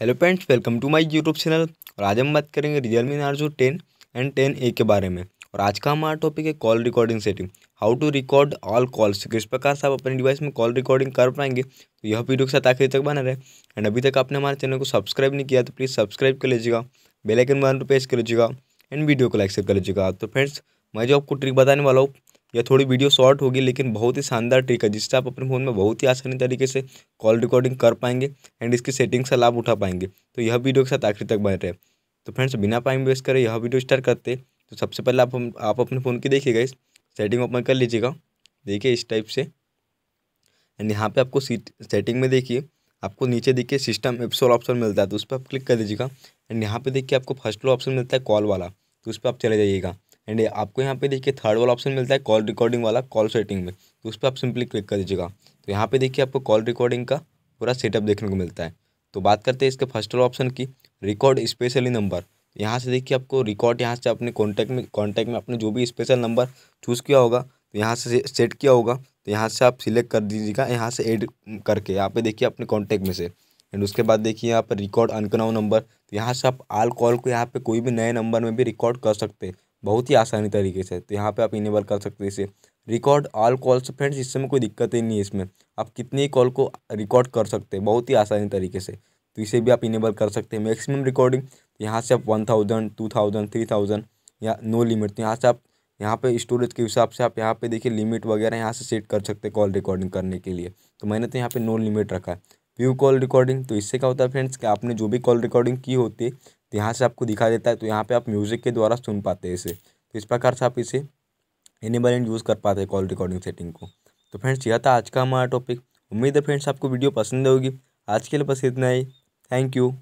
hello friends welcome to my YouTube channel और आज हम बात करेंगे Realme Narzo ten and ten A के बारे में और आज का हमारा टॉपिक है call recording setting how to record all calls किस प्रकार से आप अपने डिवाइस में कॉल रिकॉर्डिंग कर पाएंगे तो यह वीडियो के साथ आखिर तक बना रहे एंड अभी तक आपने हमारे चैनल को सब्सक्राइब नहीं किया तो प्लीज़ सब्सक्राइब कर लीजिएगा बेलाइकन बन पर प्रेस कर लीजिएगा एंड वीडियो को लाइक से कर लीजिएगा तो फ्रेंड्स मैं जो आपको ट्रिक बताने वाला हूँ या थोड़ी वीडियो शॉर्ट होगी लेकिन बहुत ही शानदार ट्रिक है जिससे आप अपने फ़ोन में बहुत ही आसानी तरीके से कॉल रिकॉर्डिंग कर पाएंगे एंड इसकी सेटिंग से लाभ उठा पाएंगे तो यह वीडियो के साथ आखिरी तक बने रहे तो फ्रेंड्स बिना टाइम वेस्ट करें यह वीडियो स्टार्ट करते तो सबसे पहले आप हम आप अपने फ़ोन की देखिएगा इस सेटिंग ओपन कर लीजिएगा देखिए इस टाइप से एंड यहाँ पे आपको सीट सेटिंग में देखिए आपको नीचे देखिए सिस्टम एप्सोल ऑप्शन मिलता है तो उस पर आप क्लिक कर दीजिएगा एंड यहाँ पे देखिए आपको फर्स्ट लो ऑप्शन मिलता है कॉल वाला तो उस पर आप चले जाइएगा एंड आपको यहाँ पे देखिए थर्ड वाला ऑप्शन मिलता है कॉल रिकॉर्डिंग वाला कॉल सेटिंग में तो उस पर आप सिंपली क्लिक कर दीजिएगा तो यहाँ पे देखिए आपको कॉल रिकॉर्डिंग का पूरा सेटअप देखने को मिलता है तो बात करते हैं इसके फर्स्ट वाला ऑप्शन की रिकॉर्ड स्पेशली नंबर यहाँ से देखिए आपको रिकॉर्ड यहाँ से अपने कॉन्टैक्ट में कॉन्टैक्ट में आपने जो भी स्पेशल नंबर चूज़ किया होगा तो यहाँ से सेट किया होगा तो यहाँ से आप सिलेक्ट कर दीजिएगा यहाँ से एड करके यहाँ पे देखिए अपने कॉन्टैक्ट में से एंड उसके बाद देखिए यहाँ पर रिकॉर्ड अनकनाउ नंबर तो यहाँ से आप आल कॉल को यहाँ पे कोई भी नए नंबर में भी रिकॉर्ड कर सकते हैं बहुत ही आसानी तरीके से तो यहाँ पे आप इनेबल कर सकते हैं इसे रिकॉर्ड ऑल कॉल्स फ्रेंड्स समय कोई दिक्कत ही नहीं है इसमें आप कितनी कॉल को रिकॉर्ड कर सकते हैं बहुत ही आसानी तरीके से तो इसे भी आप इनेबल कर सकते हैं मैक्सिमम रिकॉर्डिंग यहाँ से आप one thousand two thousand three thousand या नो लिमिट तो यहाँ से आप यहाँ पे स्टोरेज के हिसाब से आप यहाँ पे देखिए लिमिट वगैरह यहाँ से सेट कर सकते हैं कॉल रिकॉर्डिंग करने के लिए तो मैंने तो यहाँ पे नो लिमिट रखा है व्यू कॉल रिकॉर्डिंग तो इससे क्या होता है फ्रेंड्स कि आपने जो भी कॉल रिकॉर्डिंग की होती है तो यहाँ से आपको दिखा देता है तो यहाँ पर आप म्यूज़िक के द्वारा सुन पाते हैं इसे तो इस प्रकार से आप इसे एनेबल एंड यूज़ कर पाते हैं कॉल रिकॉर्डिंग सेटिंग को तो फ्रेंड्स यह था आज का हमारा टॉपिक उम्मीद है फ्रेंड्स आपको वीडियो पसंद होगी आज के लिए बस इतना ही थैंक यू